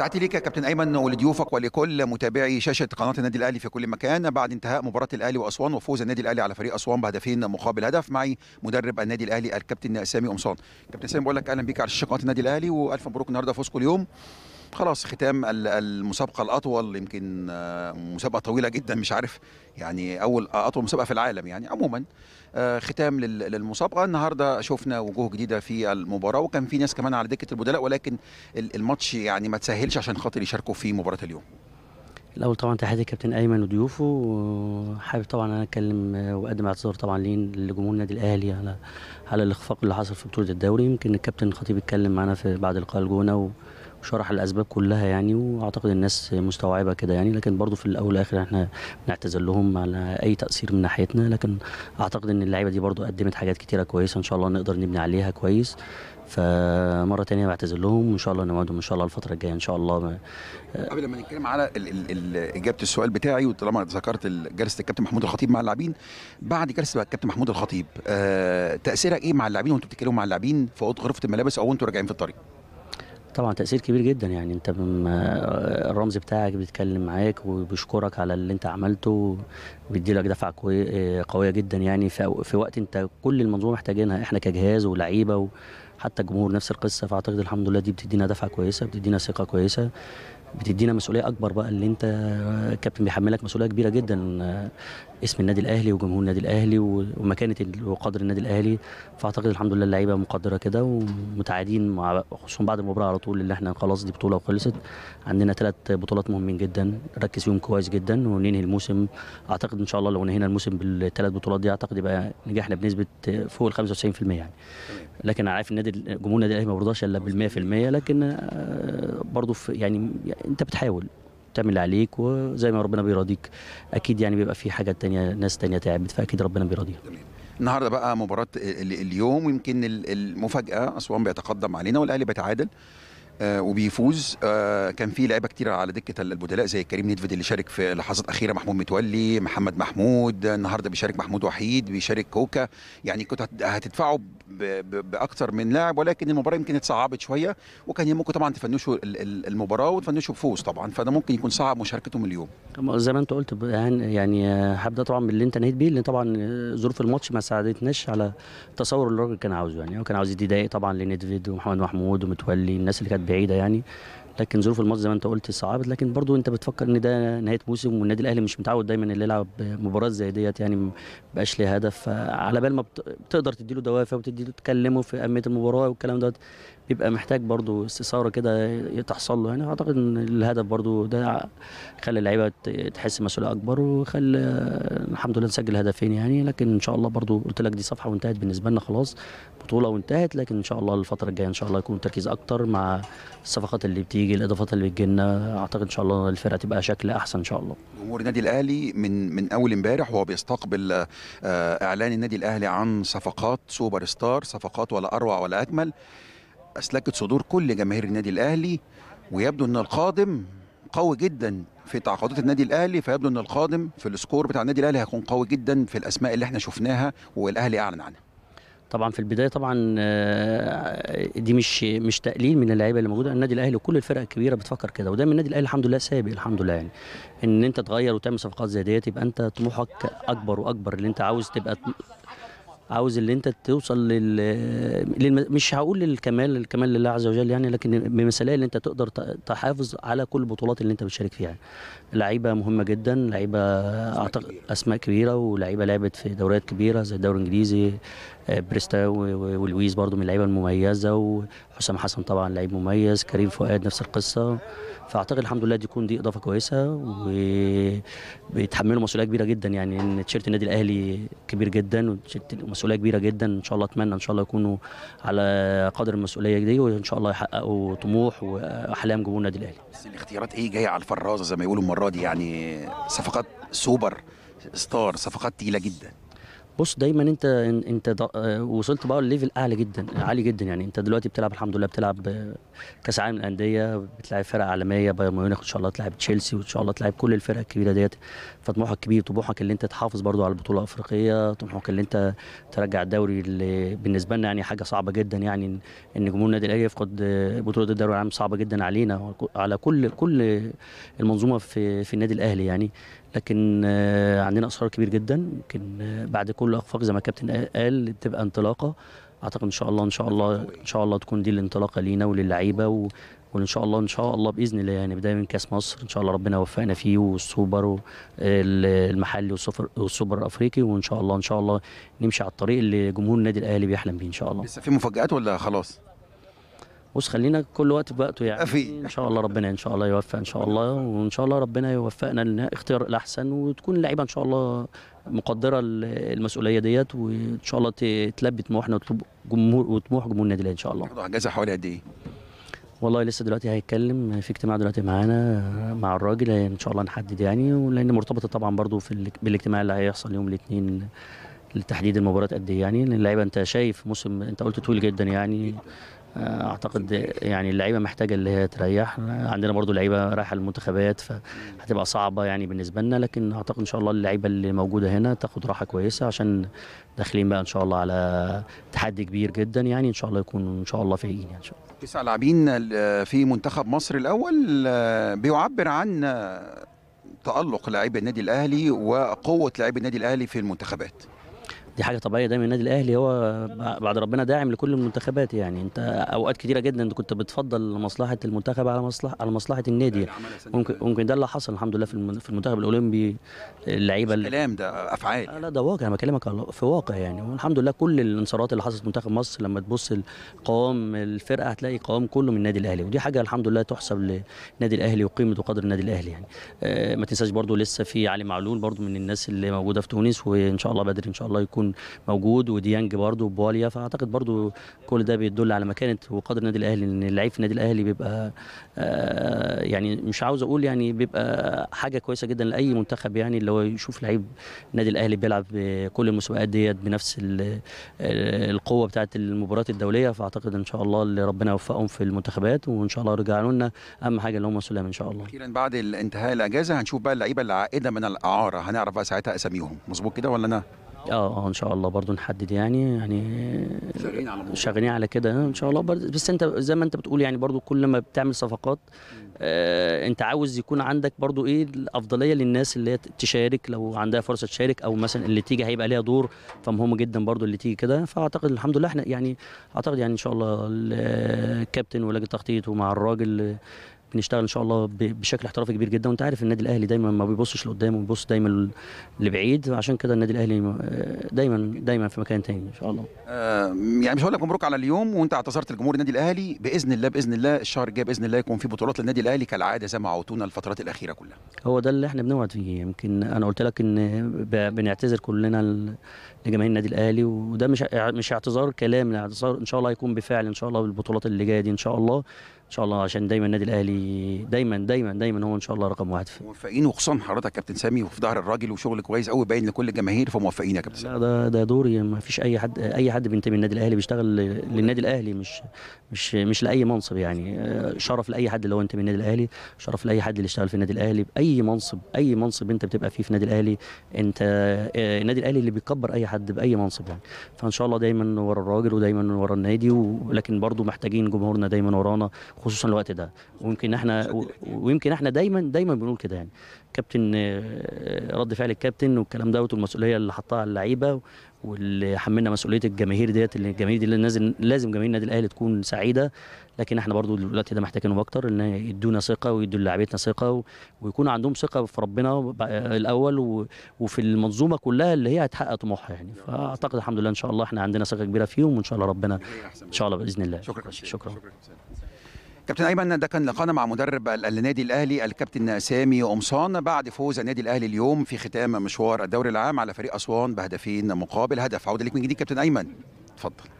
تعتي ليك يا كابتن ايمن ولضيوفك ولكل متابعي شاشه قناه النادي الاهلي في كل مكان بعد انتهاء مباراه الاهلي واسوان وفوز النادي الاهلي على فريق اسوان بهدفين مقابل هدف معي مدرب النادي الاهلي الكابتن سامي قمصان كابتن سامي بقول لك اهلا بيك على شاشه قناه النادي الاهلي والف مبروك النهارده فوزكم اليوم خلاص ختام المسابقه الاطول يمكن آه، مسابقه طويله جدا مش عارف يعني اول اطول مسابقه في العالم يعني عموما آه، ختام للمسابقه النهارده شفنا وجوه جديده في المباراه وكان في ناس كمان على دكه البدلاء ولكن الماتش يعني ما تسهلش عشان خاطر يشاركوا في مباراه اليوم الاول طبعا تحيه الكابتن ايمن وضيوفه وحابب طبعا انا اتكلم آه، واقدم اعتذار طبعا لين لجمهور النادي الاهلي على على الاخفاق اللي حصل في بطوله الدوري يمكن الكابتن الخطيب اتكلم معانا في بعد لقاء الجونه شرح الاسباب كلها يعني واعتقد الناس مستوعبه كده يعني لكن برضو في الاول والاخر احنا بنعتذر لهم على اي تاثير من ناحيتنا لكن اعتقد ان اللعيبه دي برضو قدمت حاجات كتيره كويسه ان شاء الله نقدر نبني عليها كويس فمره تانية بعتذر لهم وان شاء الله نوعدهم ان شاء الله الفتره الجايه ان شاء الله قبل ما نتكلم على اجابه السؤال بتاعي وطالما ذكرت جلسه الكابتن محمود الخطيب مع اللاعبين بعد جلسه الكابتن محمود الخطيب آه تاثيرك ايه مع اللاعبين وانتوا بتتكلموا مع اللاعبين في اوضه غرفه الملابس او وانتوا راجعين في الطريق طبعا تاثير كبير جدا يعني انت آه، الرمز بتاعك بيتكلم معاك وبيشكرك على اللي انت عملته لك دفعه آه، قويه جدا يعني في وقت انت كل المنظومه محتاجينها احنا كجهاز ولعيبه حتى الجمهور نفس القصه فاعتقد الحمد لله دي بتدينا دفعه كويسه بتدينا ثقه كويسه بتدينا مسؤوليه اكبر بقى اللي انت كابتن بيحملك مسؤوليه كبيره جدا آه، اسم النادي الاهلي وجمهور النادي الاهلي ومكانه وقدر النادي الاهلي فاعتقد الحمد لله اللعيبه مقدره كده ومتعادين مع خصوصا بعد المباراه على طول اللي احنا خلاص دي بطوله وخلصت عندنا ثلاث بطولات مهمين جدا نركز فيهم كويس جدا وننهي الموسم اعتقد ان شاء الله لو نهينا الموسم بالثلاث بطولات دي اعتقد يبقى نجاحنا بنسبه فوق ال 95% يعني لكن انا عارف النادي جمهور النادي الاهلي ما بيرضاش الا بال 100% لكن آه، برضه يعني انت بتحاول تعمل اللي عليك وزي ما ربنا بيراضيك اكيد يعني بيبقى في حاجات تانية ناس تانية تعبت فاكيد ربنا بيراضيها النهارده بقى مباراه اليوم ويمكن المفاجاه اسوان بيتقدم علينا والاهلي بيتعادل آه، وبيفوز آه، كان في لعيبه كتير على دكه البدلاء زي كريم نيدفيد اللي شارك في لحظات اخيره محمود متولي محمد محمود النهارده بيشارك محمود وحيد بيشارك كوكا يعني كنت هتدفعوا باكثر من لاعب ولكن المباراه يمكن اتصعبت شويه وكان ممكن طبعا تفنشوا المباراه وتفنشوا بفوز طبعا فده ممكن يكون صعب مشاركتهم اليوم زي ما انت قلت يعني, يعني، آه، هبدا طبعا باللي انت نهيت بيه لان طبعا ظروف الماتش ما ساعدتناش على تصور اللي الراجل كان عاوزه يعني هو كان عاوز يدي دقايق طبعا لنيدفيد ومحمد محمود ومتولي الناس اللي كانت بعيده يعني لكن ظروف الماتش زي ما انت قلت صعبت لكن برضو انت بتفكر ان ده نهايه موسم والنادي الاهلي مش متعود دايما اللي يلعب مباريات زي ديت يعني ما بقاش ليه هدف فعلى بال ما بتقدر تديله دوافع وتديله تكلمه في اهميه المباراه والكلام دوت يبقى محتاج برضو استثاره كده تحصل له يعني اعتقد ان الهدف برضو ده خلى اللعيبه تحس مسؤوليه اكبر وخلى الحمد لله نسجل هدفين يعني لكن ان شاء الله برضو قلت لك دي صفحه وانتهت بالنسبه لنا خلاص بطوله وانتهت لكن ان شاء الله الفتره الجايه ان شاء الله يكون تركيز اكتر مع الصفقات اللي بتيجي الاضافات اللي بتجي لنا اعتقد ان شاء الله الفرقه تبقى شكل احسن ان شاء الله جمهور النادي الاهلي من من اول امبارح وهو بيستقبل آه، اعلان النادي الاهلي عن صفقات سوبر ستار صفقات ولا اروع ولا اجمل أسلكت صدور كل جماهير النادي الأهلي ويبدو أن القادم قوي جدا في تعاقدات النادي الاهلي فيبدو ان القادم في السكور بتاع النادي الاهلي هيكون قوي جدا في الاسماء اللي احنا شفناها والاهلي اعلن عنها طبعا في البدايه طبعا آه، دي مش مش تقليل من اللعيبه اللي موجوده النادي الاهلي وكل الفرق الكبيره بتفكر كده ودايما النادي الاهلي الحمد لله سابق الحمد لله يعني ان انت تغير وتعمل صفقات زي ديت يبقى انت طموحك اكبر واكبر اللي انت عاوز تبقى عاوز اللي انت توصل لل... للم... مش هقول للكمال الكمال لله عز وجل يعني لكن بمثاليه اللي انت تقدر تحافظ على كل البطولات اللي انت بتشارك فيها لعيبه مهمه جدا لعيبه اعتقد اسماء كبيره ولعيبه لعبت في دوريات كبيره زي الدوري الانجليزي بريستا ولويس برضو من اللعيبه المميزه وحسام حسن طبعا لعيب مميز كريم فؤاد نفس القصه فاعتقد الحمد لله دي تكون دي اضافه كويسه وبيتحملوا مسؤوليه كبيره جدا يعني ان تيشيرت النادي الاهلي كبير جدا ومسؤوليه كبيره جدا ان شاء الله اتمنى ان شاء الله يكونوا على قدر المسؤوليه دي وان شاء الله يحققوا طموح واحلام جمهور النادي الاهلي بس الاختيارات ايه جايه على الفرازه زي ما يقولوا المره دي يعني صفقات سوبر ستار صفقات تقيله جدا بص دايما انت انت آه، وصلت بقى لليفل اعلى جدا عالي جدا يعني انت دلوقتي بتلعب الحمد لله بتلعب كاس عالم الانديه بتلعب فرق عالميه بايرن ميونخ ان شاء الله تلعب تشيلسي وان شاء الله تلعب كل الفرق الكبيره ديت فطموحك كبير طموحك اللي انت تحافظ برضو على البطوله الافريقيه طموحك اللي انت ترجع الدوري اللي بالنسبه لنا يعني حاجه صعبه جدا يعني ان جمهور النادي الاهلي يفقد بطوله الدوري العام صعبه جدا علينا على كل كل المنظومه في في النادي الاهلي يعني لكن آه، عندنا اصرار كبير جدا يمكن آه، بعد كل اخفاق زي ما الكابتن قال بتبقى انطلاقه اعتقد ان شاء الله ان شاء الله ان شاء الله تكون دي الانطلاقه لينا وللعيبه و... وان شاء الله ان شاء الله باذن الله يعني بدايه من كاس مصر ان شاء الله ربنا يوفقنا فيه والسوبر المحلي والسوبر والسوبر الافريقي وان شاء الله ان شاء الله نمشي على الطريق اللي جمهور النادي الاهلي بيحلم بيه ان شاء الله لسه في مفاجات ولا خلاص بص خلينا كل وقت بوقته يعني أفي. ان شاء الله ربنا ان شاء الله يوفق ان شاء الله وان شاء الله ربنا يوفقنا ان اختيار الاحسن وتكون اللعيبه ان شاء الله مقدره المسؤوليه ديت وان شاء الله تلبي طموحنا جمهور وطموح جمهور النادي الاهلي ان شاء الله. حجزها حوالي قد ايه؟ والله لسه دلوقتي هيتكلم في اجتماع دلوقتي معانا مع الراجل ان شاء الله نحدد يعني ولان مرتبطه طبعا برضو في بالاجتماع اللي هيحصل يوم الاثنين لتحديد المباراه قد ايه يعني اللعيبه انت شايف موسم انت قلت طويل جدا يعني آه، اعتقد يعني اللعيبه محتاجه اللي هي تريح عندنا برضو لعيبه رايحه المنتخبات فهتبقى صعبه يعني بالنسبه لنا لكن اعتقد ان شاء الله اللعيبه اللي موجوده هنا تاخد راحه كويسه عشان داخلين بقى ان شاء الله على تحدي كبير جدا يعني ان شاء الله يكون ان شاء الله فايقين يعني ان شاء الله تسع لاعبين في منتخب مصر الاول آه، بيعبر عن آه، تالق لاعبي النادي الاهلي وقوه لاعبي النادي الاهلي في المنتخبات دي حاجه طبيعيه دايما النادي الاهلي هو بعد ربنا داعم لكل المنتخبات يعني انت اوقات كتيره جدا انت كنت بتفضل مصلحه المنتخب على مصلحه على مصلحه النادي ممكن ممكن ده اللي حصل الحمد لله في المنتخب الاولمبي اللعيبه الكلام كلام ده افعال لا ده واقع انا بكلمك في واقع يعني والحمد لله كل الانصارات اللي حصلت في منتخب مصر لما تبص القوام الفرقه هتلاقي قوام كله من النادي الاهلي ودي حاجه الحمد لله تحسب للنادي الاهلي وقيمه وقدر النادي الاهلي يعني آه، ما تنساش برده لسه في علي معلول برده من الناس اللي موجوده في تونس وان شاء الله بدري ان شاء الله يكون موجود وديانج برده وبواليا فاعتقد برده كل ده بيدل على مكانه وقدر النادي الاهلي ان لعيب في النادي الاهلي بيبقى آه، يعني مش عاوز اقول يعني بيبقى حاجه كويسه جدا لاي منتخب يعني اللي هو يشوف لعيب النادي الاهلي بيلعب كل المسابقات ديت بنفس القوه بتاعه المباريات الدوليه فاعتقد ان شاء الله اللي ربنا يوفقهم في المنتخبات وان شاء الله رجعوا لنا اهم حاجه اللي هم سلام ان شاء الله اخيرا بعد انتهاء الاجازه هنشوف بقى اللعيبه اللي عائده من الاعاره هنعرف بقى ساعتها اساميهم مظبوط كده ولا انا اه اه ان شاء الله برضو نحدد يعني يعني شغالين على كده ان شاء الله برضو بس انت زي ما انت بتقول يعني برضو كل ما بتعمل صفقات آه انت عاوز يكون عندك برضو ايه الافضليه للناس اللي هي تشارك لو عندها فرصه تشارك او مثلا اللي تيجي هيبقى ليها دور فمهم جدا برضو اللي تيجي كده فاعتقد الحمد لله احنا يعني اعتقد يعني ان شاء الله الكابتن ولجنه التخطيط ومع الراجل بنشتغل ان شاء الله بشكل احترافي كبير جدا وانت عارف النادي الاهلي دايما ما بيبصش لقدام وبيبص دايما لبعيد عشان كده النادي الاهلي دايما دايما في مكان تاني ان شاء الله آه، يعني مش هقول لك مبروك على اليوم وانت اعتذرت لجمهور النادي الاهلي باذن الله باذن الله الشهر الجاي باذن الله يكون في بطولات للنادي الاهلي كالعاده زي ما عودتونا الفترات الاخيره كلها هو ده اللي احنا بنوعد فيه يمكن انا قلت لك ان بنعتذر كلنا لجماهير النادي الاهلي وده مش مش اعتذار كلام اعتذار ان شاء الله هيكون بفعل ان شاء الله بالبطولات اللي جايه دي ان شاء الله ان شاء الله عشان دايما النادي الاهلي دايما دايما دايما هو ان شاء الله رقم واحد موفقين وخصوصا حضرتك كابتن سامي وفي ظهر الراجل وشغل كويس قوي باين لكل الجماهير فموفقين يا كابتن سامي لا ده ده دوري ما فيش اي حد اي حد بينتمي للنادي الاهلي بيشتغل للنادي الاهلي مش مش مش لاي منصب يعني آه، شرف لاي حد اللي هو ينتمي للنادي الاهلي شرف لاي حد اللي اشتغل في النادي الاهلي باي منصب اي منصب انت بتبقى فيه في النادي الاهلي انت آه، النادي الاهلي اللي بيكبر اي حد باي منصب يعني فان شاء الله دايما ورا الراجل ودايما ورا النادي ولكن برضو محتاجين جمهورنا دايما ورانا خصوصا الوقت ده ويمكن احنا ويمكن احنا دايما دايما بنقول كده يعني كابتن آه، رد فعل الكابتن والكلام دوت والمسؤوليه اللي حطها على اللعيبه واللي حملنا مسؤوليه الجماهير ديت اللي الجماهير دي اللي نازل لازم جماهير النادي الاهلي تكون سعيده لكن احنا برضو دلوقتي ده محتاجينهم اكتر ان يدونا ثقه ويدوا لاعبيتنا ثقه ويكون عندهم ثقه في ربنا الاول وفي المنظومه كلها اللي هي هتحقق طموحها يعني فاعتقد الحمد لله ان شاء الله احنا عندنا ثقه كبيره فيهم وان شاء الله ربنا ان شاء الله باذن الله شكرا شكرا, شكرا. شكرا. كابتن ايمن ده كان لقانا مع مدرب النادي الاهلي الكابتن سامي قمصان بعد فوز النادي الاهلي اليوم في ختام مشوار الدوري العام على فريق اسوان بهدفين مقابل هدف عوده ليك من جديد كابتن ايمن اتفضل